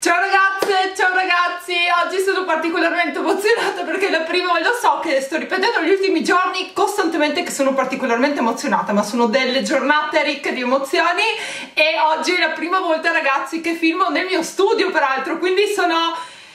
Ciao ragazze, ciao ragazzi, oggi sono particolarmente emozionata perché la prima, lo so che sto ripetendo negli ultimi giorni costantemente che sono particolarmente emozionata ma sono delle giornate ricche di emozioni e oggi è la prima volta ragazzi che filmo nel mio studio peraltro quindi sono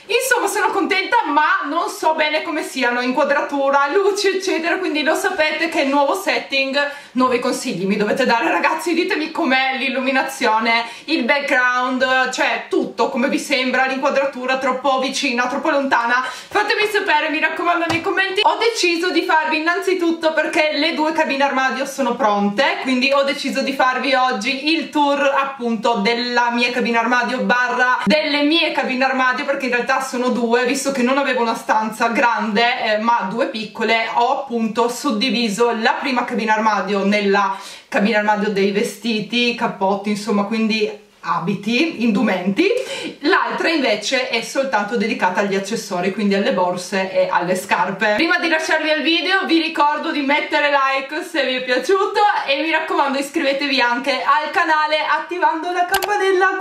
Insomma sono contenta ma non so bene come siano inquadratura, luci eccetera quindi lo sapete che nuovo setting, nuovi consigli mi dovete dare ragazzi ditemi com'è l'illuminazione, il background, cioè tutto come vi sembra, l'inquadratura troppo vicina, troppo lontana fatemi sapere mi raccomando nei commenti ho deciso di farvi innanzitutto perché le due cabine armadio sono pronte quindi ho deciso di farvi oggi il tour appunto della mia cabina armadio barra delle mie cabine armadio perché in realtà realtà sono due visto che non avevo una stanza grande eh, ma due piccole ho appunto suddiviso la prima cabina armadio nella cabina armadio dei vestiti, cappotti insomma quindi abiti, indumenti, l'altra invece è soltanto dedicata agli accessori, quindi alle borse e alle scarpe. Prima di lasciarvi al video vi ricordo di mettere like se vi è piaciuto e mi raccomando iscrivetevi anche al canale attivando la campanella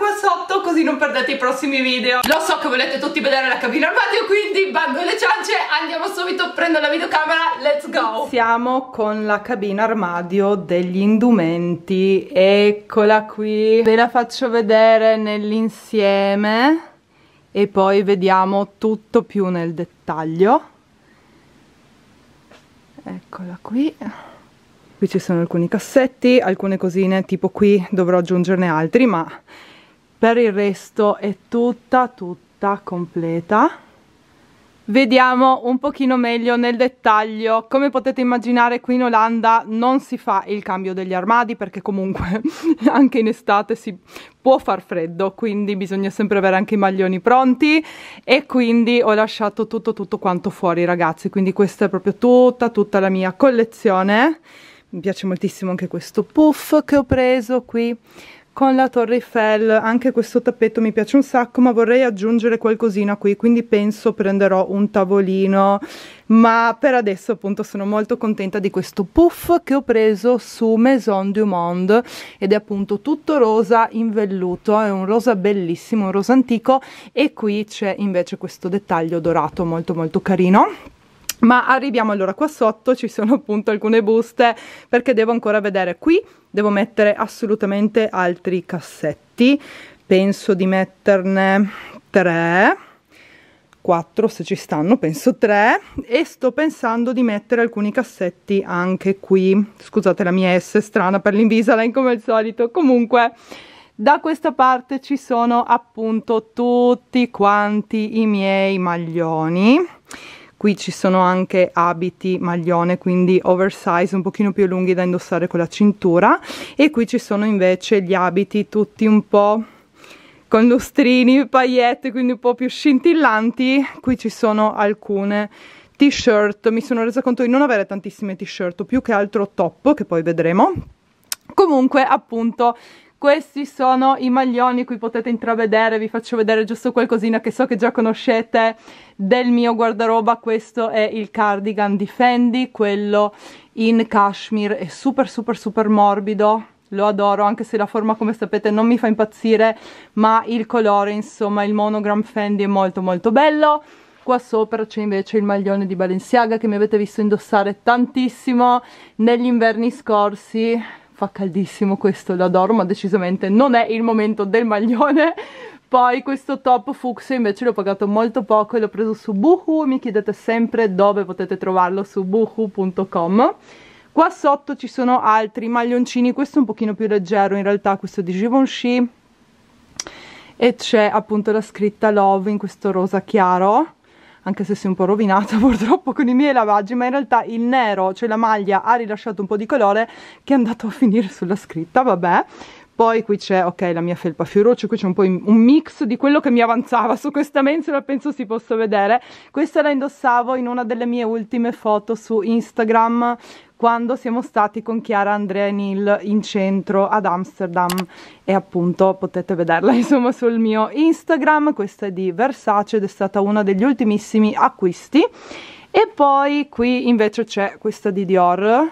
così non perdete i prossimi video lo so che volete tutti vedere la cabina armadio quindi bando le ciance andiamo subito prendo la videocamera let's go siamo con la cabina armadio degli indumenti eccola qui ve la faccio vedere nell'insieme e poi vediamo tutto più nel dettaglio eccola qui qui ci sono alcuni cassetti alcune cosine tipo qui dovrò aggiungerne altri ma per il resto è tutta tutta completa vediamo un pochino meglio nel dettaglio come potete immaginare qui in Olanda non si fa il cambio degli armadi perché comunque anche in estate si può far freddo quindi bisogna sempre avere anche i maglioni pronti e quindi ho lasciato tutto tutto quanto fuori ragazzi quindi questa è proprio tutta tutta la mia collezione mi piace moltissimo anche questo puff che ho preso qui con la torre Eiffel anche questo tappeto mi piace un sacco ma vorrei aggiungere qualcosina qui quindi penso prenderò un tavolino ma per adesso appunto sono molto contenta di questo puff che ho preso su Maison du Monde ed è appunto tutto rosa in velluto è un rosa bellissimo, un rosa antico e qui c'è invece questo dettaglio dorato molto molto carino ma arriviamo allora qua sotto, ci sono appunto alcune buste perché devo ancora vedere qui, devo mettere assolutamente altri cassetti, penso di metterne tre, quattro se ci stanno, penso tre e sto pensando di mettere alcuni cassetti anche qui, scusate la mia S strana per l'Invisalign come al solito, comunque... Da questa parte ci sono appunto tutti quanti i miei maglioni qui ci sono anche abiti maglione quindi oversize un pochino più lunghi da indossare con la cintura e qui ci sono invece gli abiti tutti un po' con lustrini, paillette, quindi un po' più scintillanti qui ci sono alcune t-shirt mi sono resa conto di non avere tantissime t-shirt più che altro top che poi vedremo comunque appunto questi sono i maglioni qui potete intravedere, vi faccio vedere giusto qualcosina che so che già conoscete del mio guardaroba. Questo è il cardigan di Fendi, quello in cashmere, è super super super morbido, lo adoro anche se la forma come sapete non mi fa impazzire, ma il colore insomma il monogram Fendi è molto molto bello. Qua sopra c'è invece il maglione di Balenciaga che mi avete visto indossare tantissimo negli inverni scorsi, fa caldissimo questo, lo adoro ma decisamente non è il momento del maglione poi questo top fucsia invece l'ho pagato molto poco e l'ho preso su Boohoo mi chiedete sempre dove potete trovarlo su boohoo.com qua sotto ci sono altri maglioncini questo è un pochino più leggero in realtà questo di Givenchy e c'è appunto la scritta Love in questo rosa chiaro anche se si è un po' rovinata purtroppo con i miei lavaggi, ma in realtà il nero, cioè la maglia, ha rilasciato un po' di colore che è andato a finire sulla scritta, vabbè. Poi qui c'è, ok, la mia felpa fioruccio, qui c'è un po' un mix di quello che mi avanzava su questa mensola, penso si possa vedere. Questa la indossavo in una delle mie ultime foto su Instagram, quando siamo stati con Chiara, Andrea e Neil in centro ad Amsterdam e appunto potete vederla insomma sul mio Instagram, questa è di Versace ed è stata uno degli ultimissimi acquisti e poi qui invece c'è questa di Dior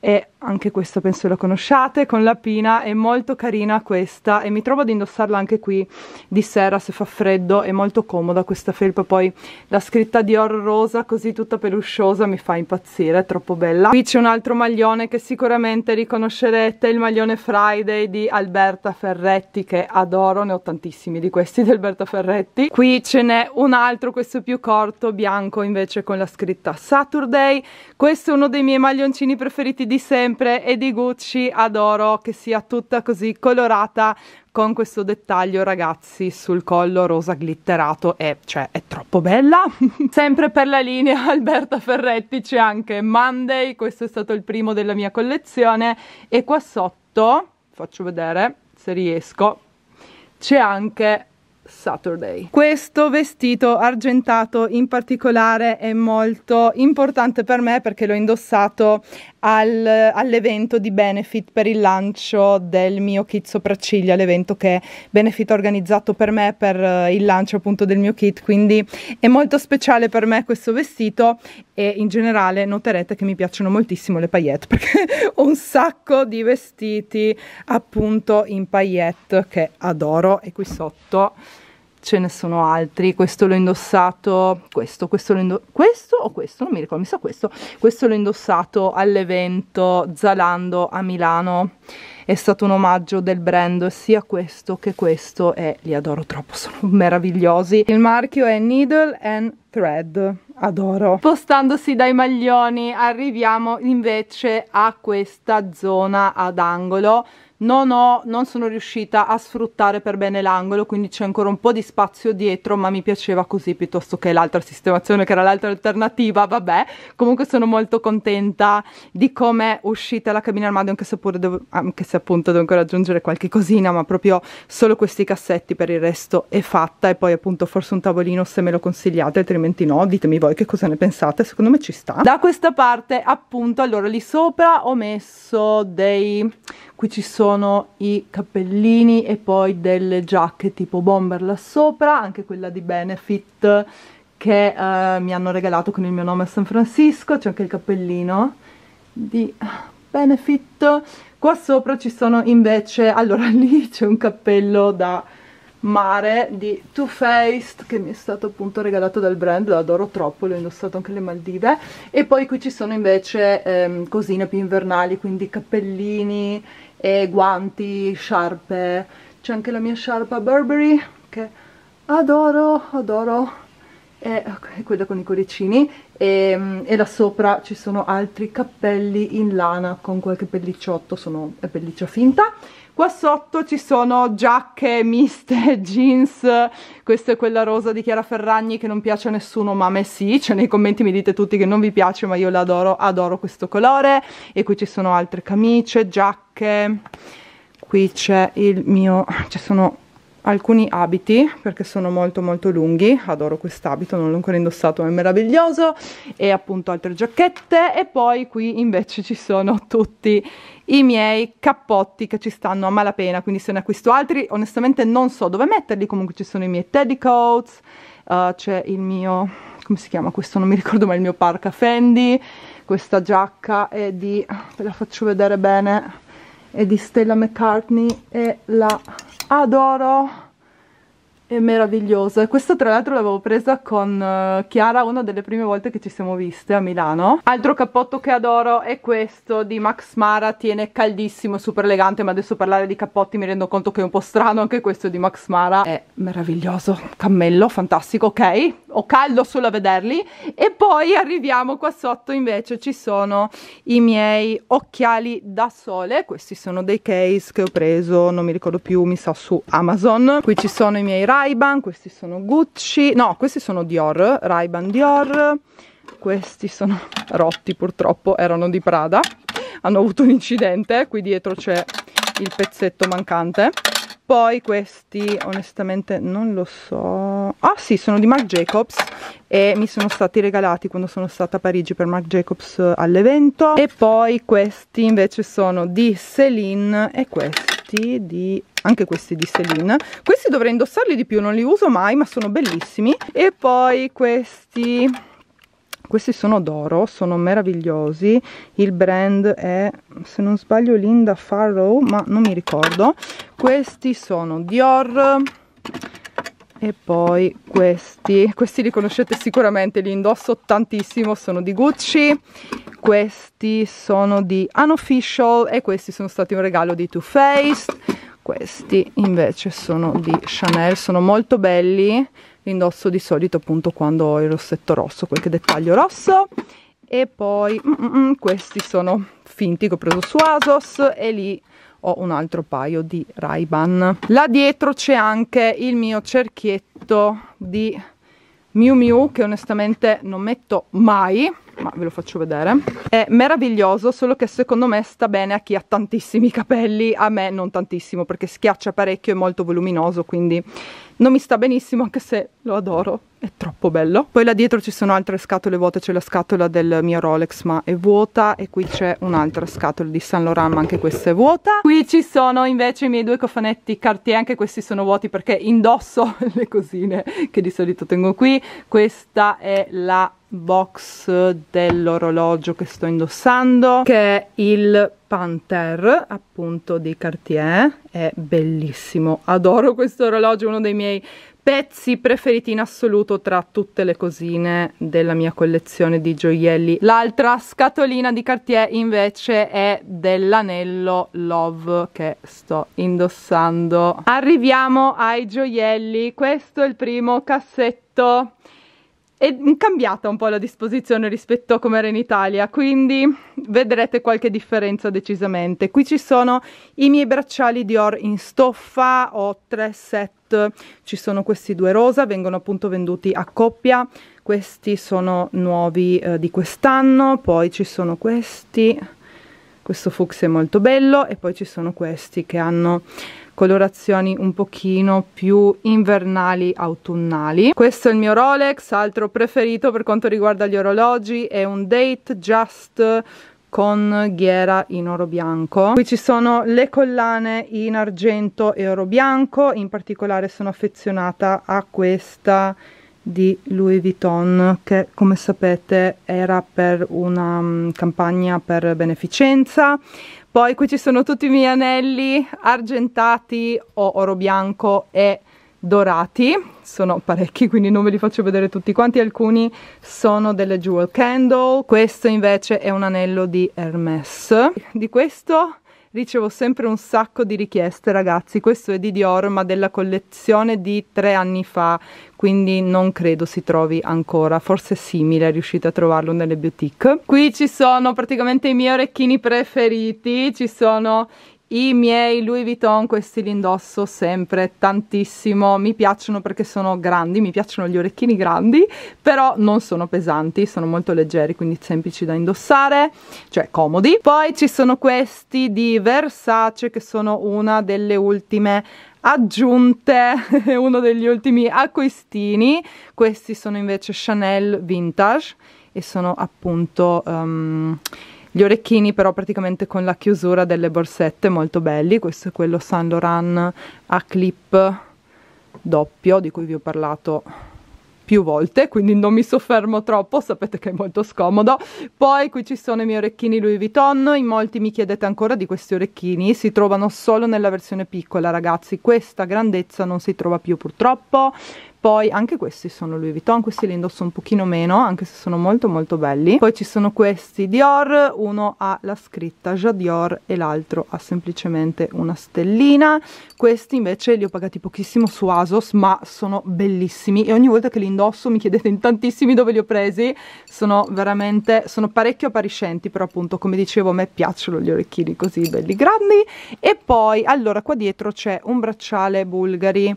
e anche questo penso lo conosciate con la pina è molto carina questa e mi trovo ad indossarla anche qui di sera se fa freddo è molto comoda questa felpa poi la scritta di oro rosa così tutta pelusciosa mi fa impazzire è troppo bella qui c'è un altro maglione che sicuramente riconoscerete il maglione Friday di Alberta Ferretti che adoro ne ho tantissimi di questi di Alberta Ferretti qui ce n'è un altro questo più corto bianco invece con la scritta Saturday questo è uno dei miei maglioncini preferiti di sempre e di Gucci adoro che sia tutta così colorata con questo dettaglio ragazzi sul collo rosa glitterato e cioè è troppo bella sempre per la linea Alberta Ferretti c'è anche Monday questo è stato il primo della mia collezione e qua sotto faccio vedere se riesco c'è anche Saturday. Questo vestito argentato in particolare è molto importante per me perché l'ho indossato al, all'evento di Benefit per il lancio del mio kit sopracciglia, l'evento che Benefit ha organizzato per me per eh, il lancio appunto del mio kit, quindi è molto speciale per me questo vestito e in generale noterete che mi piacciono moltissimo le paillette perché ho un sacco di vestiti appunto in paillette che adoro e qui sotto ce ne sono altri, questo l'ho indossato, questo, questo, indo questo o questo, non mi ricordo, mi sa questo, questo l'ho indossato all'evento Zalando a Milano, è stato un omaggio del brand sia questo che questo e li adoro troppo, sono meravigliosi. Il marchio è Needle and Thread, adoro. Spostandosi dai maglioni arriviamo invece a questa zona ad angolo, non, ho, non sono riuscita a sfruttare per bene l'angolo, quindi c'è ancora un po' di spazio dietro, ma mi piaceva così piuttosto che l'altra sistemazione che era l'altra alternativa, vabbè, comunque sono molto contenta di come è uscita la cabina armadio, anche se, devo, anche se appunto devo ancora aggiungere qualche cosina, ma proprio solo questi cassetti per il resto è fatta e poi appunto forse un tavolino se me lo consigliate, altrimenti no, ditemi voi che cosa ne pensate, secondo me ci sta. Da questa parte appunto, allora lì sopra ho messo dei qui ci sono i cappellini e poi delle giacche tipo bomber là sopra, anche quella di Benefit che eh, mi hanno regalato con il mio nome a San Francisco, c'è anche il cappellino di Benefit. Qua sopra ci sono invece, allora lì c'è un cappello da mare di Too Faced che mi è stato appunto regalato dal brand, lo adoro troppo, l'ho indossato anche alle Maldive e poi qui ci sono invece ehm, cosine più invernali, quindi cappellini e guanti, sciarpe. C'è anche la mia sciarpa Burberry che adoro, adoro. è okay, quella con i cuoricini e, e, là sopra ci sono altri cappelli in lana con qualche pellicciotto, sono, pelliccia finta Qua sotto ci sono giacche miste, jeans, questa è quella rosa di Chiara Ferragni che non piace a nessuno ma a me sì, cioè nei commenti mi dite tutti che non vi piace ma io l'adoro, adoro questo colore e qui ci sono altre camicie, giacche, qui c'è il mio, ci cioè, sono alcuni abiti perché sono molto molto lunghi adoro quest'abito non l'ho ancora indossato ma è meraviglioso e appunto altre giacchette e poi qui invece ci sono tutti i miei cappotti che ci stanno a malapena quindi se ne acquisto altri onestamente non so dove metterli comunque ci sono i miei teddy coats uh, c'è il mio come si chiama questo non mi ricordo ma il mio parca Fendi questa giacca è di ve la faccio vedere bene è di Stella McCartney e la adoro è meravigliosa. Questa tra l'altro l'avevo presa con eh, Chiara una delle prime volte che ci siamo viste a Milano. Altro cappotto che adoro è questo di Max Mara, tiene caldissimo, super elegante, ma adesso parlare di cappotti mi rendo conto che è un po' strano, anche questo di Max Mara è meraviglioso. Cammello, fantastico, ok? Ho caldo solo a vederli. E poi arriviamo qua sotto invece ci sono i miei occhiali da sole, questi sono dei case che ho preso, non mi ricordo più, mi sa su Amazon. Qui ci sono i miei ragazzi Ray-Ban, questi sono Gucci, no, questi sono Dior, Ray-Ban Dior, questi sono rotti purtroppo, erano di Prada, hanno avuto un incidente, qui dietro c'è il pezzetto mancante. Poi questi, onestamente, non lo so... Ah sì, sono di Marc Jacobs e mi sono stati regalati quando sono stata a Parigi per Marc Jacobs all'evento. E poi questi invece sono di Celine e questi questi di anche questi di Celine questi dovrei indossarli di più non li uso mai ma sono bellissimi e poi questi questi sono d'oro sono meravigliosi il brand è se non sbaglio Linda Farrow ma non mi ricordo questi sono Dior e poi questi questi li conoscete sicuramente li indosso tantissimo sono di Gucci questi sono di Unofficial e questi sono stati un regalo di Too Faced questi invece sono di Chanel sono molto belli li indosso di solito appunto quando ho il rossetto rosso qualche dettaglio rosso e poi mm, mm, mm questi sono finti che ho preso su Asos e li ho un altro paio di Ray-Ban. Là dietro c'è anche il mio cerchietto di Miu Miu che onestamente non metto mai ma ve lo faccio vedere è meraviglioso solo che secondo me sta bene a chi ha tantissimi capelli a me non tantissimo perché schiaccia parecchio e molto voluminoso quindi non mi sta benissimo anche se lo adoro, è troppo bello. Poi là dietro ci sono altre scatole vuote, c'è la scatola del mio Rolex ma è vuota e qui c'è un'altra scatola di San Laurent ma anche questa è vuota. Qui ci sono invece i miei due cofanetti Cartier, anche questi sono vuoti perché indosso le cosine che di solito tengo qui. Questa è la box dell'orologio che sto indossando che è il Panther appunto di Cartier è bellissimo adoro questo orologio uno dei miei pezzi preferiti in assoluto tra tutte le cosine della mia collezione di gioielli l'altra scatolina di Cartier invece è dell'anello Love che sto indossando arriviamo ai gioielli questo è il primo cassetto è cambiata un po' la disposizione rispetto a come era in Italia, quindi vedrete qualche differenza decisamente. Qui ci sono i miei bracciali Dior in stoffa, ho tre set, ci sono questi due rosa, vengono appunto venduti a coppia, questi sono nuovi eh, di quest'anno, poi ci sono questi, questo fucsia è molto bello e poi ci sono questi che hanno colorazioni un pochino più invernali autunnali questo è il mio Rolex altro preferito per quanto riguarda gli orologi è un Date Just con ghiera in oro bianco qui ci sono le collane in argento e oro bianco in particolare sono affezionata a questa di Louis Vuitton che come sapete era per una mm, campagna per beneficenza poi qui ci sono tutti i miei anelli argentati o oro bianco e dorati, sono parecchi quindi non ve li faccio vedere tutti quanti, alcuni sono delle jewel candle, questo invece è un anello di Hermes, di questo Ricevo sempre un sacco di richieste, ragazzi. Questo è di Dior, ma della collezione di tre anni fa, quindi non credo si trovi ancora. Forse è simile, riuscite a trovarlo nelle boutique. Qui ci sono praticamente i miei orecchini preferiti, ci sono i miei Louis Vuitton questi li indosso sempre tantissimo, mi piacciono perché sono grandi, mi piacciono gli orecchini grandi, però non sono pesanti, sono molto leggeri, quindi semplici da indossare, cioè comodi. Poi ci sono questi di Versace che sono una delle ultime aggiunte uno degli ultimi acquistini questi sono invece Chanel Vintage e sono appunto um, gli orecchini però praticamente con la chiusura delle borsette molto belli, questo è quello San Laurent a clip doppio di cui vi ho parlato più volte, quindi non mi soffermo troppo, sapete che è molto scomodo. Poi qui ci sono i miei orecchini Louis Vuitton, in molti mi chiedete ancora di questi orecchini, si trovano solo nella versione piccola ragazzi, questa grandezza non si trova più purtroppo, poi anche questi sono Louis Vuitton, questi li indosso un pochino meno, anche se sono molto molto belli. Poi ci sono questi Dior, uno ha la scritta Ja Dior e l'altro ha semplicemente una stellina. Questi invece li ho pagati pochissimo su Asos, ma sono bellissimi e ogni volta che li indosso mi chiedete in tantissimi dove li ho presi. Sono veramente, sono parecchio appariscenti, però appunto come dicevo a me piacciono gli orecchini così belli grandi. E poi, allora, qua dietro c'è un bracciale bulgari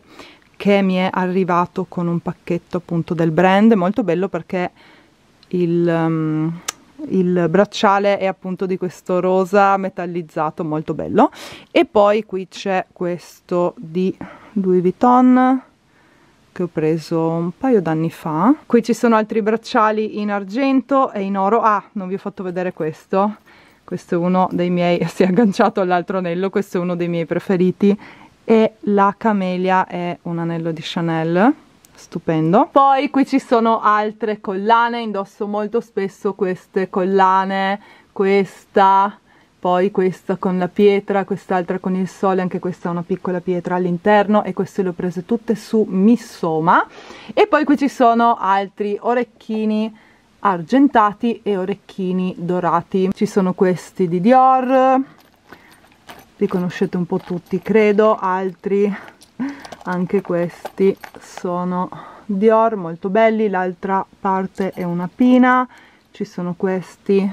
che mi è arrivato con un pacchetto appunto del brand, molto bello perché il, um, il bracciale è appunto di questo rosa metallizzato molto bello e poi qui c'è questo di Louis Vuitton che ho preso un paio d'anni fa qui ci sono altri bracciali in argento e in oro ah non vi ho fatto vedere questo questo è uno dei miei si è agganciato all'altro anello questo è uno dei miei preferiti e la camelia è un anello di Chanel stupendo poi qui ci sono altre collane indosso molto spesso queste collane questa poi questa con la pietra, quest'altra con il sole, anche questa è una piccola pietra all'interno e queste le ho prese tutte su Missoma e poi qui ci sono altri orecchini argentati e orecchini dorati ci sono questi di Dior li conoscete un po' tutti credo altri anche questi sono Dior molto belli l'altra parte è una pina ci sono questi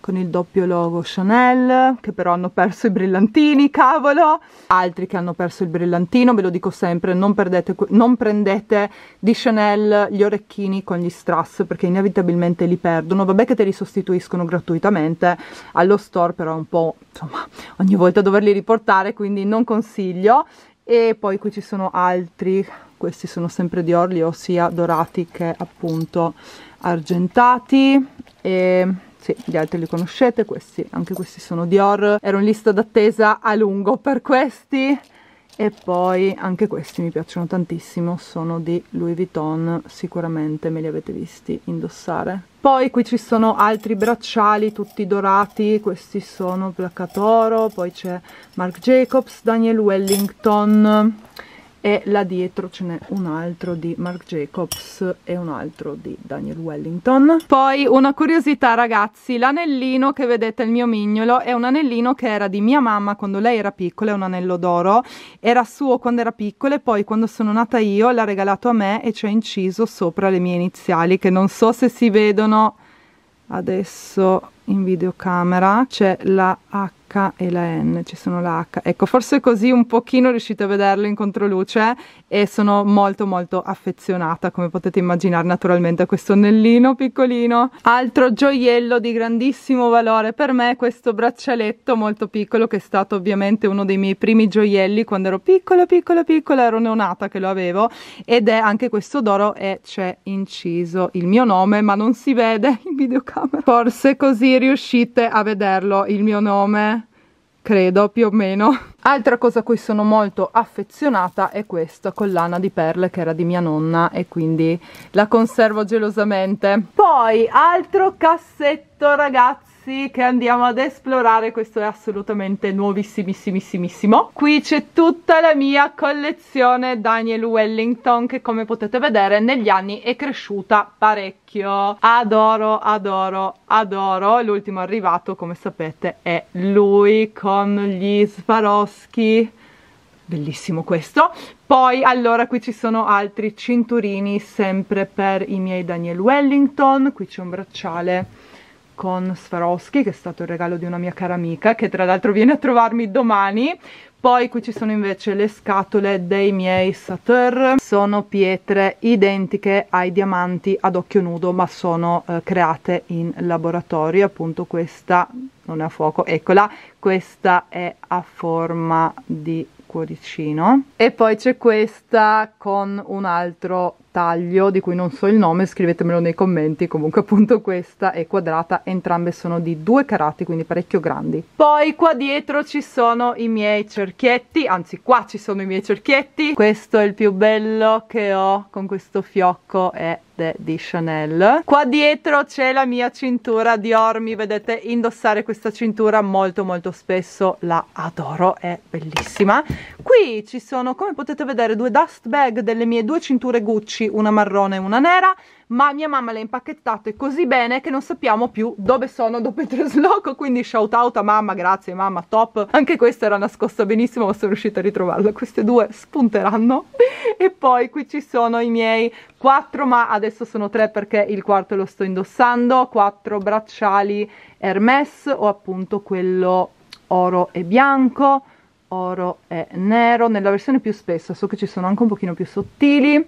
con il doppio logo Chanel, che però hanno perso i brillantini, cavolo! Altri che hanno perso il brillantino, ve lo dico sempre, non, perdete, non prendete di Chanel gli orecchini con gli strass, perché inevitabilmente li perdono. Vabbè che te li sostituiscono gratuitamente allo store, però è un po', insomma, ogni volta doverli riportare, quindi non consiglio. E poi qui ci sono altri, questi sono sempre di Orli, ossia dorati che appunto argentati e sì, gli altri li conoscete, questi, anche questi sono Dior. Ero in lista d'attesa a lungo per questi. E poi anche questi mi piacciono tantissimo, sono di Louis Vuitton, sicuramente me li avete visti indossare. Poi qui ci sono altri bracciali, tutti dorati, questi sono Placatoro, poi c'è Marc Jacobs, Daniel Wellington, e là dietro ce n'è un altro di Marc Jacobs e un altro di Daniel Wellington poi una curiosità ragazzi l'anellino che vedete il mio mignolo è un anellino che era di mia mamma quando lei era piccola è un anello d'oro era suo quando era piccola e poi quando sono nata io l'ha regalato a me e ci ha inciso sopra le mie iniziali che non so se si vedono adesso in videocamera c'è la H H e la N, ci sono la H. Ecco, forse così un pochino riuscite a vederlo in controluce e sono molto molto affezionata, come potete immaginare naturalmente, a questo anellino piccolino. Altro gioiello di grandissimo valore per me è questo braccialetto molto piccolo che è stato ovviamente uno dei miei primi gioielli quando ero piccola piccola piccola, ero neonata che lo avevo ed è anche questo d'oro e c'è inciso il mio nome ma non si vede in videocamera. Forse così riuscite a vederlo il mio nome credo più o meno altra cosa a cui sono molto affezionata è questa collana di perle che era di mia nonna e quindi la conservo gelosamente poi altro cassetto ragazzi ragazzi che andiamo ad esplorare questo è assolutamente nuovissimissimissimo qui c'è tutta la mia collezione Daniel Wellington che come potete vedere negli anni è cresciuta parecchio adoro adoro adoro l'ultimo arrivato come sapete è lui con gli Swarovski bellissimo questo poi allora qui ci sono altri cinturini sempre per i miei Daniel Wellington qui c'è un bracciale con Swarovski, che è stato il regalo di una mia cara amica, che tra l'altro viene a trovarmi domani. Poi qui ci sono invece le scatole dei miei Satur, sono pietre identiche ai diamanti ad occhio nudo, ma sono eh, create in laboratorio, appunto questa non è a fuoco, eccola, questa è a forma di cuoricino e poi c'è questa con un altro taglio di cui non so il nome, scrivetemelo nei commenti, comunque appunto questa è quadrata, entrambe sono di due carati, quindi parecchio grandi. Poi qua dietro ci sono i miei cerchietti, anzi qua ci sono i miei cerchietti, questo è il più bello che ho con questo fiocco è di Chanel. Qua dietro c'è la mia cintura di Ormi vedete indossare questa cintura molto molto spesso, la adoro, è bellissima. Qui ci sono, come potete vedere, due dust bag delle mie due cinture Gucci Hershey, una marrone e una nera, ma mia mamma le ha impacchettate così bene che non sappiamo più dove sono dopo il trasloco, quindi shout out a mamma, grazie mamma, top. Anche questa era nascosta benissimo, ma sono riuscita a ritrovarla. Queste due spunteranno. e poi qui ci sono i miei quattro, ma adesso sono tre perché il quarto lo sto indossando, quattro bracciali Hermes o appunto quello oro e bianco oro e nero nella versione più spessa so che ci sono anche un pochino più sottili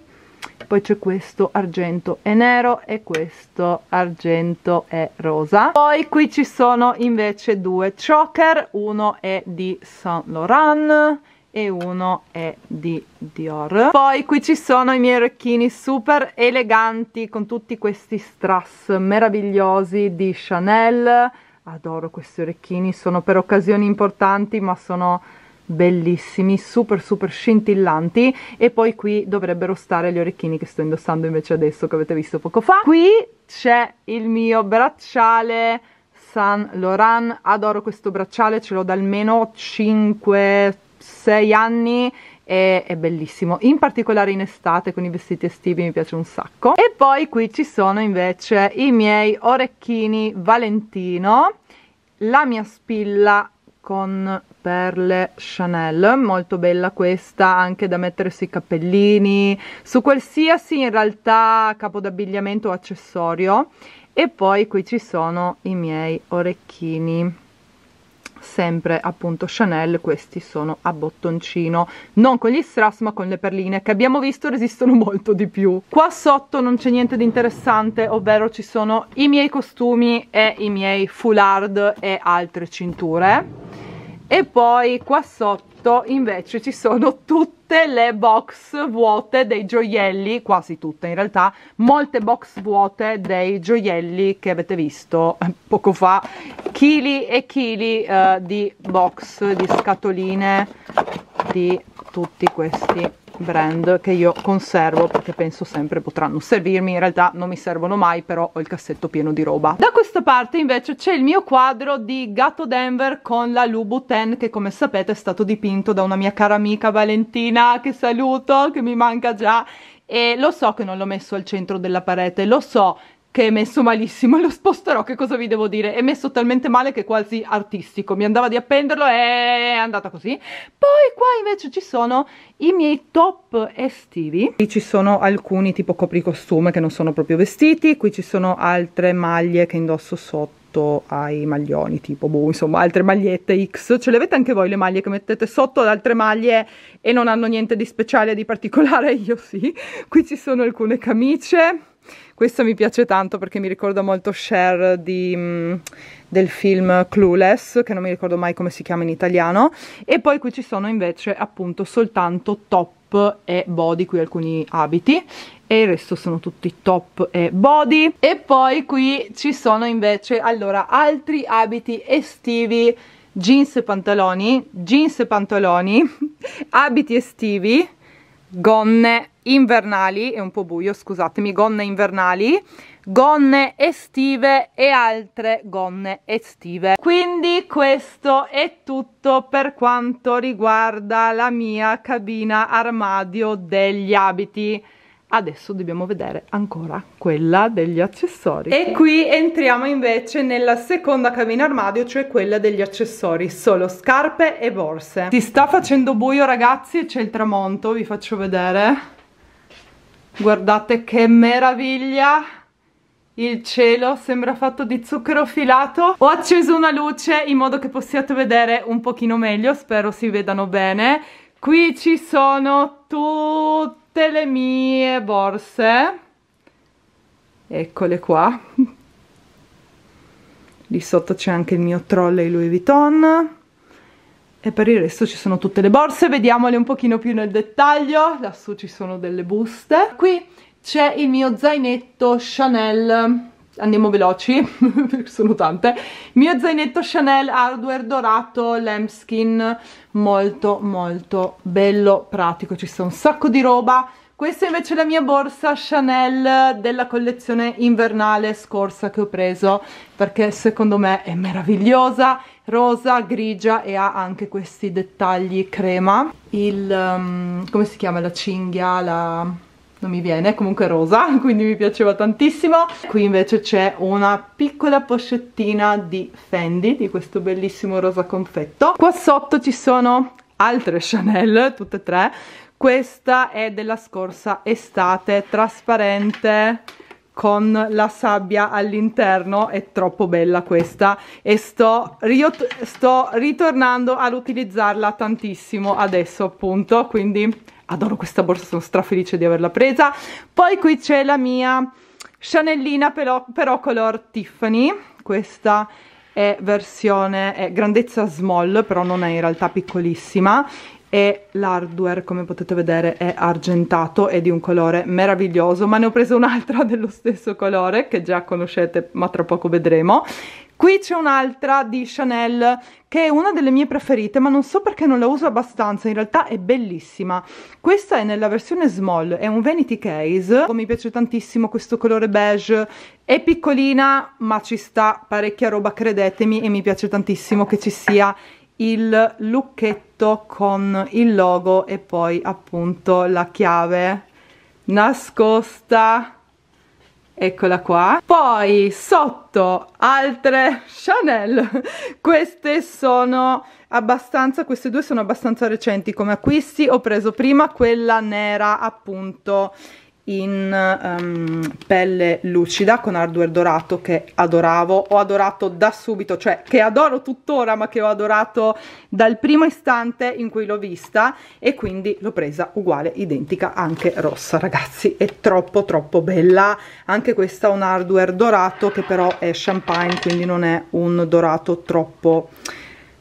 poi c'è questo argento e nero e questo argento e rosa poi qui ci sono invece due choker uno è di Saint Laurent e uno è di Dior poi qui ci sono i miei orecchini super eleganti con tutti questi strass meravigliosi di Chanel adoro questi orecchini sono per occasioni importanti ma sono bellissimi, super super scintillanti e poi qui dovrebbero stare gli orecchini che sto indossando invece adesso che avete visto poco fa. Qui c'è il mio bracciale San Laurent, adoro questo bracciale, ce l'ho da almeno 5 6 anni e è bellissimo in particolare in estate con i vestiti estivi mi piace un sacco e poi qui ci sono invece i miei orecchini Valentino la mia spilla con perle Chanel, molto bella questa, anche da mettere sui cappellini, su qualsiasi in realtà capo d'abbigliamento o accessorio. E poi qui ci sono i miei orecchini sempre appunto Chanel, questi sono a bottoncino, non con gli strass ma con le perline che abbiamo visto resistono molto di più. Qua sotto non c'è niente di interessante, ovvero ci sono i miei costumi e i miei foulard e altre cinture e poi qua sotto invece ci sono tutte le box vuote dei gioielli quasi tutte in realtà molte box vuote dei gioielli che avete visto poco fa chili e chili eh, di box di scatoline di tutti questi brand che io conservo perché penso sempre potranno servirmi in realtà non mi servono mai però ho il cassetto pieno di roba da questa parte invece c'è il mio quadro di gatto Denver con la Louboutin che come sapete è stato dipinto da una mia cara amica Valentina che saluto che mi manca già e lo so che non l'ho messo al centro della parete, lo so che è messo malissimo, lo sposterò, che cosa vi devo dire? È messo talmente male che è quasi artistico, mi andava di appenderlo e è andata così. Poi qua invece ci sono i miei top estivi, qui ci sono alcuni tipo copricostume che non sono proprio vestiti, qui ci sono altre maglie che indosso sotto ai maglioni tipo boh, insomma altre magliette X ce le avete anche voi le maglie che mettete sotto ad altre maglie e non hanno niente di speciale di particolare io sì qui ci sono alcune camicie questo mi piace tanto perché mi ricorda molto Cher di, mm, del film Clueless, che non mi ricordo mai come si chiama in italiano. E poi qui ci sono invece appunto soltanto top e body, qui alcuni abiti e il resto sono tutti top e body e poi qui ci sono invece allora altri abiti estivi jeans e pantaloni jeans e pantaloni abiti estivi gonne invernali, è un po' buio scusatemi, gonne invernali, gonne estive e altre gonne estive. Quindi questo è tutto per quanto riguarda la mia cabina armadio degli abiti adesso dobbiamo vedere ancora quella degli accessori e qui entriamo invece nella seconda cabina armadio cioè quella degli accessori solo scarpe e borse si sta facendo buio ragazzi c'è il tramonto vi faccio vedere guardate che meraviglia il cielo sembra fatto di zucchero filato ho acceso una luce in modo che possiate vedere un pochino meglio spero si vedano bene qui ci sono tutti tutte le mie borse eccole qua lì sotto c'è anche il mio trolley Louis Vuitton e per il resto ci sono tutte le borse vediamole un pochino più nel dettaglio lassù ci sono delle buste qui c'è il mio zainetto Chanel andiamo veloci perché sono tante mio zainetto Chanel hardware dorato lambskin molto molto bello pratico ci sta un sacco di roba questa invece è la mia borsa Chanel della collezione invernale scorsa che ho preso perché secondo me è meravigliosa rosa, grigia e ha anche questi dettagli crema il, um, come si chiama, la cinghia, la non mi viene, comunque rosa, quindi mi piaceva tantissimo. Qui invece c'è una piccola pochettina di Fendi, di questo bellissimo rosa confetto. Qua sotto ci sono altre Chanel, tutte e tre. Questa è della scorsa estate, trasparente con la sabbia all'interno è troppo bella questa e sto, sto ritornando ad utilizzarla tantissimo adesso appunto quindi adoro questa borsa, sono strafelice di averla presa. Poi qui c'è la mia Chanellina però, però color Tiffany, questa è versione, è grandezza small, però non è in realtà piccolissima e l'hardware come potete vedere è argentato è di un colore meraviglioso ma ne ho preso un'altra dello stesso colore che già conoscete ma tra poco vedremo Qui c'è un'altra di Chanel che è una delle mie preferite, ma non so perché non la uso abbastanza, in realtà è bellissima. Questa è nella versione small, è un vanity case, mi piace tantissimo questo colore beige, è piccolina ma ci sta parecchia roba, credetemi, e mi piace tantissimo che ci sia il lucchetto con il logo e poi appunto la chiave nascosta eccola qua poi sotto altre Chanel queste sono abbastanza queste due sono abbastanza recenti come acquisti ho preso prima quella nera appunto in um, pelle lucida con hardware dorato che adoravo, ho adorato da subito, cioè che adoro tuttora ma che ho adorato dal primo istante in cui l'ho vista e quindi l'ho presa uguale, identica anche rossa ragazzi, è troppo troppo bella, anche questa è un hardware dorato che però è champagne quindi non è un dorato troppo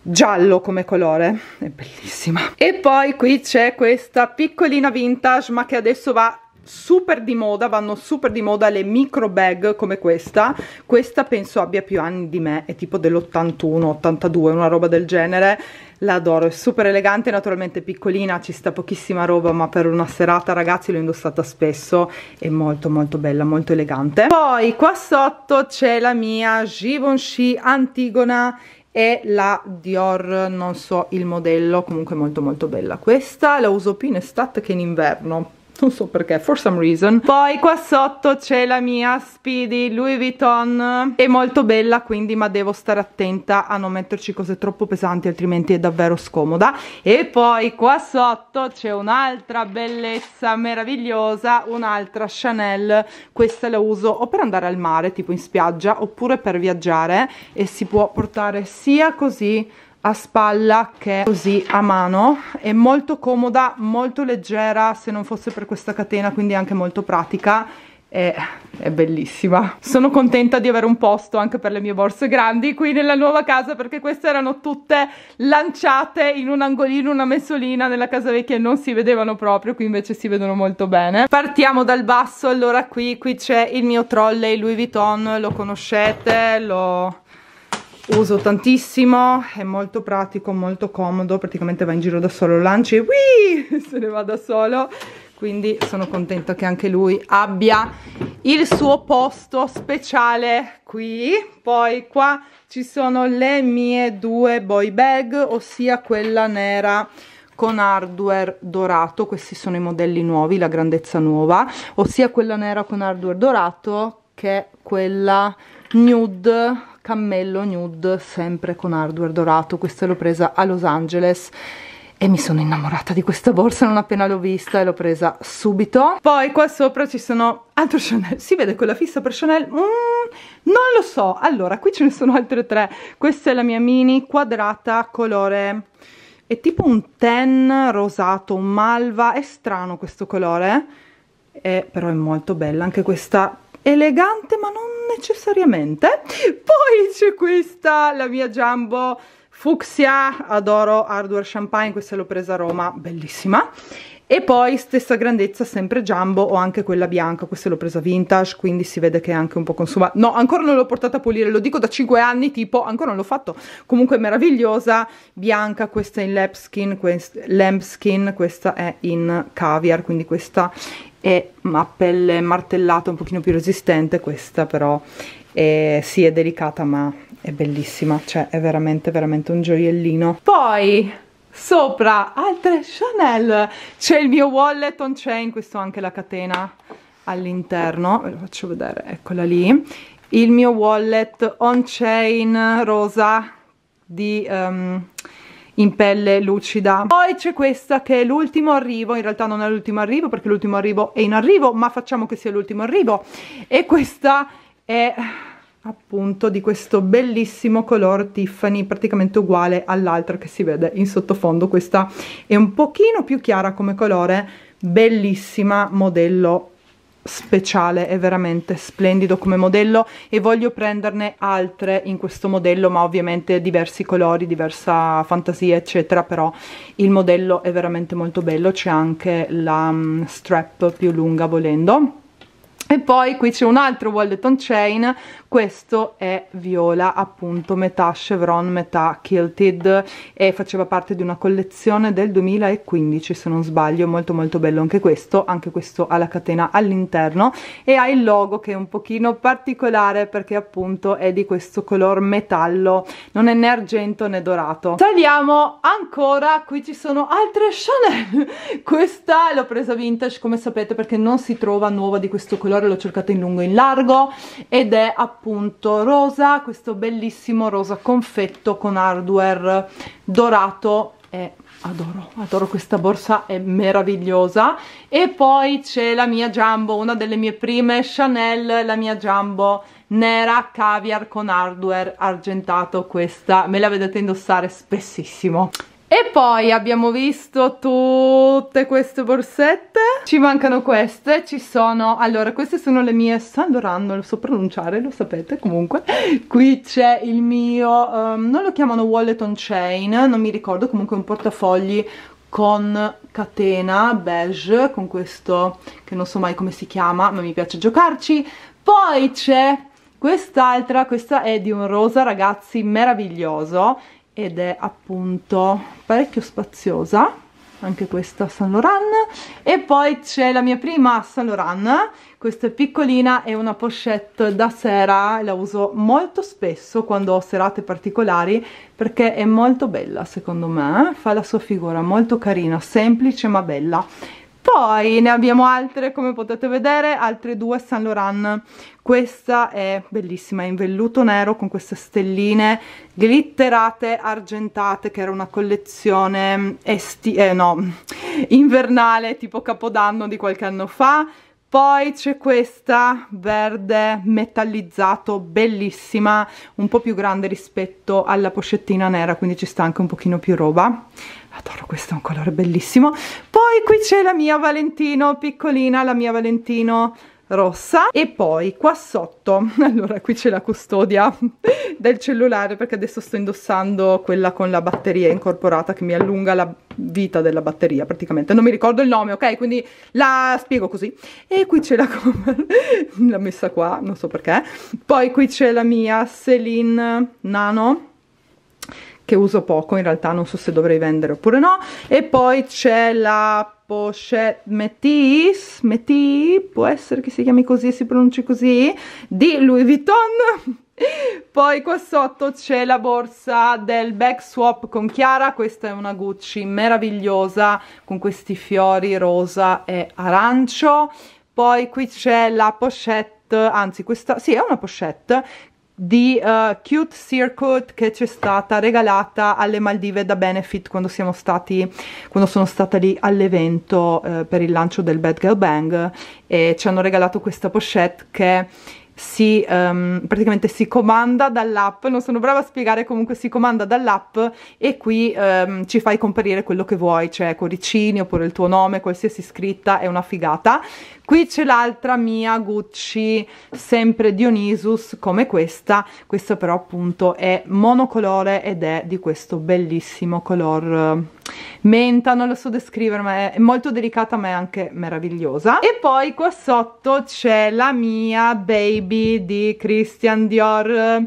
giallo come colore, è bellissima. E poi qui c'è questa piccolina vintage ma che adesso va super di moda, vanno super di moda le micro bag come questa, questa penso abbia più anni di me, è tipo dell'81, 82, una roba del genere, l'adoro, è super elegante, naturalmente piccolina, ci sta pochissima roba, ma per una serata ragazzi l'ho indossata spesso, è molto molto bella, molto elegante. Poi qua sotto c'è la mia Givenchy Antigona e la Dior, non so il modello, comunque molto molto bella questa, la uso più in estate che in inverno, non so perché, for some reason. Poi qua sotto c'è la mia Speedy Louis Vuitton, è molto bella quindi ma devo stare attenta a non metterci cose troppo pesanti altrimenti è davvero scomoda. E poi qua sotto c'è un'altra bellezza meravigliosa, un'altra Chanel, questa la uso o per andare al mare tipo in spiaggia oppure per viaggiare e si può portare sia così a spalla che è così a mano è molto comoda molto leggera se non fosse per questa catena quindi anche molto pratica e è bellissima sono contenta di avere un posto anche per le mie borse grandi qui nella nuova casa perché queste erano tutte lanciate in un angolino una messolina nella casa vecchia e non si vedevano proprio qui invece si vedono molto bene partiamo dal basso allora qui qui c'è il mio trolley Louis Vuitton lo conoscete lo uso tantissimo, è molto pratico, molto comodo, praticamente va in giro da solo, lo lancio e wii, se ne va da solo, quindi sono contenta che anche lui abbia il suo posto speciale qui. Poi qua ci sono le mie due boy bag, ossia quella nera con hardware dorato, questi sono i modelli nuovi, la grandezza nuova, ossia quella nera con hardware dorato che è quella nude cammello nude sempre con hardware dorato questa l'ho presa a Los Angeles e mi sono innamorata di questa borsa non appena l'ho vista e l'ho presa subito poi qua sopra ci sono altro Chanel si vede quella fissa per Chanel mm, non lo so allora qui ce ne sono altre tre questa è la mia mini quadrata colore è tipo un ten rosato un malva è strano questo colore è, eh, però è molto bella anche questa elegante ma non necessariamente poi c'è questa la mia Jumbo fucsia adoro hardware champagne questa l'ho presa a Roma bellissima e poi stessa grandezza sempre Jumbo ho anche quella bianca questa l'ho presa vintage quindi si vede che è anche un po' consumata no ancora non l'ho portata a pulire lo dico da 5 anni tipo ancora non l'ho fatto comunque meravigliosa bianca questa è in lampskin quest lamp questa è in caviar quindi questa è a pelle martellata un pochino più resistente questa però è, sì è delicata ma è bellissima cioè è veramente veramente un gioiellino poi sopra altre Chanel c'è il mio wallet on chain questo anche la catena all'interno ve lo faccio vedere eccola lì il mio wallet on chain rosa di um, in pelle lucida poi c'è questa che è l'ultimo arrivo in realtà non è l'ultimo arrivo perché l'ultimo arrivo è in arrivo ma facciamo che sia l'ultimo arrivo e questa è appunto di questo bellissimo color Tiffany praticamente uguale all'altra che si vede in sottofondo questa è un pochino più chiara come colore bellissima modello speciale è veramente splendido come modello e voglio prenderne altre in questo modello ma ovviamente diversi colori diversa fantasia eccetera però il modello è veramente molto bello c'è anche la mm, strap più lunga volendo e poi qui c'è un altro wallet on chain, questo è viola appunto metà chevron, metà kilted e faceva parte di una collezione del 2015 se non sbaglio, molto molto bello anche questo, anche questo ha la catena all'interno e ha il logo che è un pochino particolare perché appunto è di questo color metallo, non è né argento né dorato. Saliamo ancora, qui ci sono altre Chanel, questa l'ho presa vintage come sapete perché non si trova nuova di questo colore colore l'ho cercato in lungo e in largo ed è appunto rosa, questo bellissimo rosa confetto con hardware dorato e adoro, adoro questa borsa, è meravigliosa e poi c'è la mia Jumbo, una delle mie prime Chanel, la mia Jumbo nera caviar con hardware argentato questa me la vedete indossare spessissimo e poi abbiamo visto tutte queste borsette. Ci mancano queste, ci sono... Allora, queste sono le mie San non lo so pronunciare, lo sapete comunque. Qui c'è il mio... Um, non lo chiamano wallet on chain, non mi ricordo, comunque un portafogli con catena beige, con questo che non so mai come si chiama, ma mi piace giocarci. Poi c'è quest'altra, questa è di un rosa, ragazzi, meraviglioso ed è appunto parecchio spaziosa anche questa San Laurent e poi c'è la mia prima San Laurent questa è piccolina è una pochette da sera la uso molto spesso quando ho serate particolari perché è molto bella secondo me fa la sua figura molto carina semplice ma bella poi ne abbiamo altre come potete vedere altre due San Laurent questa è bellissima è in velluto nero con queste stelline glitterate argentate che era una collezione esti eh, no, invernale tipo capodanno di qualche anno fa poi c'è questa verde metallizzato, bellissima, un po' più grande rispetto alla pochettina nera, quindi ci sta anche un pochino più roba. Adoro questo, è un colore bellissimo. Poi poi qui c'è la mia Valentino piccolina, la mia Valentino rossa e poi qua sotto allora qui c'è la custodia del cellulare perché adesso sto indossando quella con la batteria incorporata che mi allunga la vita della batteria praticamente non mi ricordo il nome ok quindi la spiego così e qui c'è la cover l'ho messa qua non so perché poi qui c'è la mia Celine Nano che uso poco in realtà non so se dovrei vendere oppure no e poi c'è la pochette Metis Metis può essere che si chiami così si pronunci così di Louis Vuitton poi qua sotto c'è la borsa del back swap con Chiara, questa è una Gucci meravigliosa con questi fiori rosa e arancio. Poi qui c'è la pochette, anzi questa sì è una pochette di uh, cute circuit che ci è stata regalata alle Maldive da Benefit quando siamo stati quando sono stata lì all'evento uh, per il lancio del Bad Girl Bang e ci hanno regalato questa pochette che si, um, praticamente si comanda dall'app, non sono brava a spiegare, comunque si comanda dall'app e qui um, ci fai comparire quello che vuoi, cioè cuoricini oppure il tuo nome, qualsiasi scritta, è una figata. Qui c'è l'altra mia Gucci, sempre Dionysus, come questa, questa però appunto è monocolore ed è di questo bellissimo color menta, non lo so descrivere ma è molto delicata ma è anche meravigliosa e poi qua sotto c'è la mia Baby di Christian Dior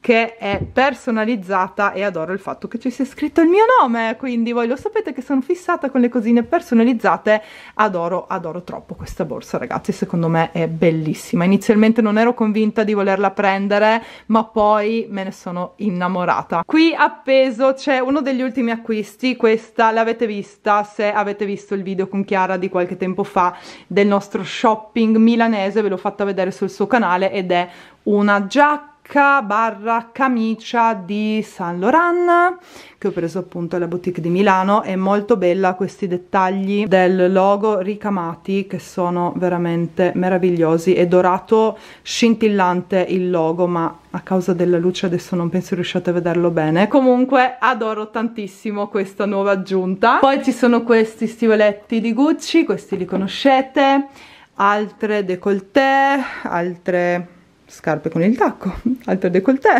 che è personalizzata e adoro il fatto che ci sia scritto il mio nome, quindi voi lo sapete che sono fissata con le cosine personalizzate, adoro, adoro troppo questa borsa ragazzi, secondo me è bellissima, inizialmente non ero convinta di volerla prendere, ma poi me ne sono innamorata. Qui appeso c'è uno degli ultimi acquisti, questa l'avete vista se avete visto il video con Chiara di qualche tempo fa del nostro shopping milanese, ve l'ho fatta vedere sul suo canale ed è una giacca giacca barra camicia di San Laurent che ho preso appunto alla boutique di Milano è molto bella questi dettagli del logo ricamati che sono veramente meravigliosi è dorato scintillante il logo ma a causa della luce adesso non penso riusciate a vederlo bene comunque adoro tantissimo questa nuova aggiunta poi ci sono questi stivoletti di Gucci questi li conoscete altre décolleté altre scarpe con il tacco, altro décolleté,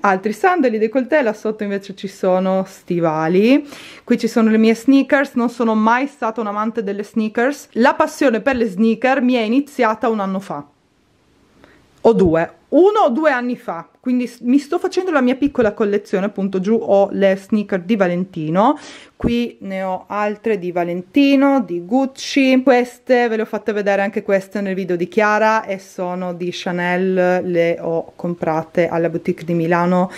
altri sandali décolleté, là sotto invece ci sono stivali, qui ci sono le mie sneakers, non sono mai stata un amante delle sneakers, la passione per le sneaker mi è iniziata un anno fa, o due, uno o due anni fa, quindi mi sto facendo la mia piccola collezione, appunto giù ho le sneaker di Valentino, qui ne ho altre di Valentino, di Gucci, queste ve le ho fatte vedere anche queste nel video di Chiara e sono di Chanel, le ho comprate alla boutique di Milano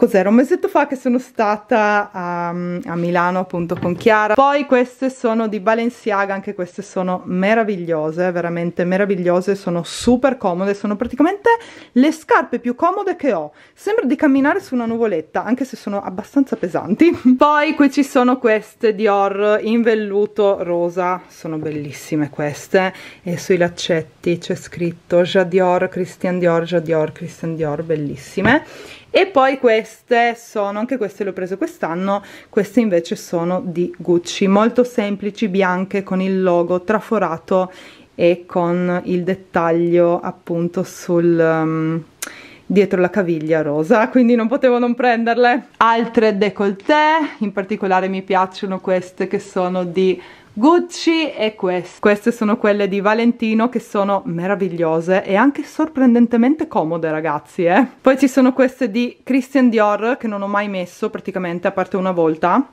cos'era un mesetto fa che sono stata a, a, Milano appunto con Chiara poi queste sono di Balenciaga anche queste sono meravigliose veramente meravigliose sono super comode sono praticamente le scarpe più comode che ho sembra di camminare su una nuvoletta anche se sono abbastanza pesanti poi qui ci sono queste Dior in velluto rosa sono bellissime queste e sui laccetti c'è scritto Jadior Christian Dior Jadior Christian Dior bellissime e poi queste queste sono, anche queste le ho prese quest'anno, queste invece sono di Gucci, molto semplici, bianche, con il logo traforato e con il dettaglio appunto sul... Um, dietro la caviglia rosa, quindi non potevo non prenderle. Altre décolleté, in particolare mi piacciono queste che sono di Gucci e queste. Queste sono quelle di Valentino che sono meravigliose e anche sorprendentemente comode ragazzi eh. Poi ci sono queste di Christian Dior che non ho mai messo praticamente a parte una volta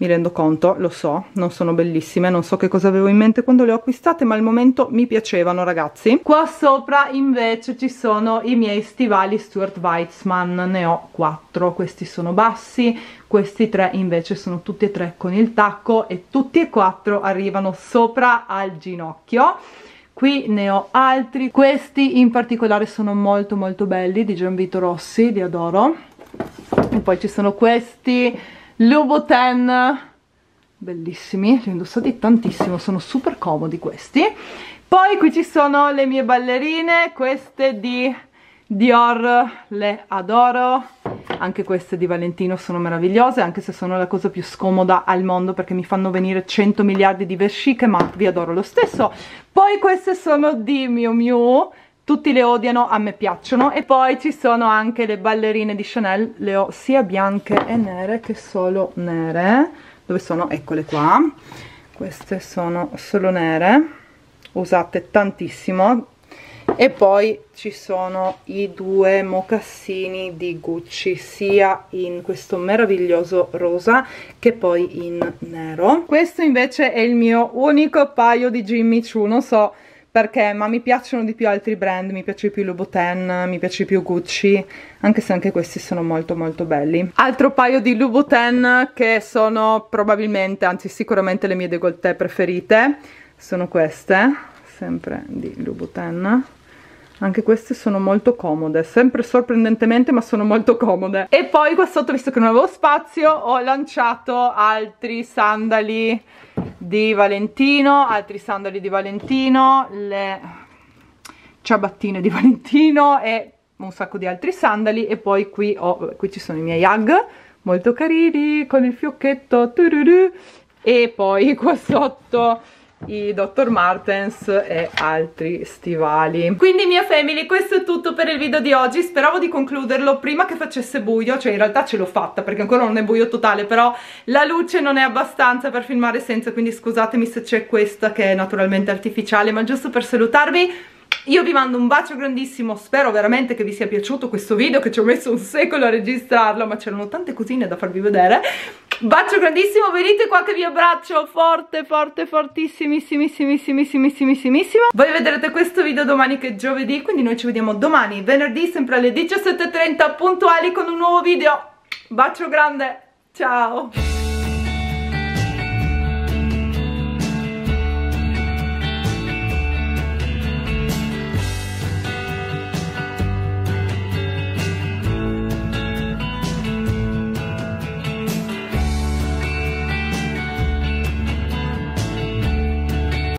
mi rendo conto, lo so, non sono bellissime, non so che cosa avevo in mente quando le ho acquistate, ma al momento mi piacevano ragazzi. Qua sopra invece ci sono i miei stivali Stuart Weitzman, ne ho quattro, questi sono bassi, questi tre invece sono tutti e tre con il tacco e tutti e quattro arrivano sopra al ginocchio qui ne ho altri questi in particolare sono molto molto belli di Gianvito Rossi li adoro e poi ci sono questi Louboutin bellissimi, li ho indossati tantissimo, sono super comodi questi poi qui ci sono le mie ballerine, queste di Dior, le adoro anche queste di Valentino sono meravigliose anche se sono la cosa più scomoda al mondo perché mi fanno venire 100 miliardi di vesciche ma vi adoro lo stesso poi queste sono di Miu Miu tutti le odiano, a me piacciono e poi ci sono anche le ballerine di Chanel, le ho sia bianche e nere che solo nere dove sono? Eccole qua queste sono solo nere usate tantissimo e poi ci sono i due mocassini di Gucci sia in questo meraviglioso rosa che poi in nero questo invece è il mio unico paio di Jimmy Choo non so perché ma mi piacciono di più altri brand, mi piace di più Louboutin, mi piace più Gucci, anche se anche questi sono molto molto belli. Altro paio di Louboutin che sono probabilmente, anzi sicuramente le mie décolleté preferite, sono queste, sempre di Louboutin. Anche queste sono molto comode, sempre sorprendentemente ma sono molto comode. E poi qua sotto, visto che non avevo spazio, ho lanciato altri sandali di Valentino, altri sandali di Valentino, le ciabattine di Valentino e un sacco di altri sandali e poi qui, ho, qui ci sono i miei hug molto carini con il fiocchetto tururu, e poi qua sotto i Dr. Martens e altri stivali quindi mia family questo è tutto per il video di oggi speravo di concluderlo prima che facesse buio cioè in realtà ce l'ho fatta perché ancora non è buio totale però la luce non è abbastanza per filmare senza quindi scusatemi se c'è questa che è naturalmente artificiale ma giusto per salutarvi io vi mando un bacio grandissimo, spero veramente che vi sia piaciuto questo video, che ci ho messo un secolo a registrarlo, ma c'erano tante cosine da farvi vedere. Bacio grandissimo, venite qua che vi abbraccio forte, forte, fortissimissimissimissimissimissimissimo. Voi vedrete questo video domani che è giovedì, quindi noi ci vediamo domani, venerdì, sempre alle 17.30 puntuali con un nuovo video. Bacio grande, ciao!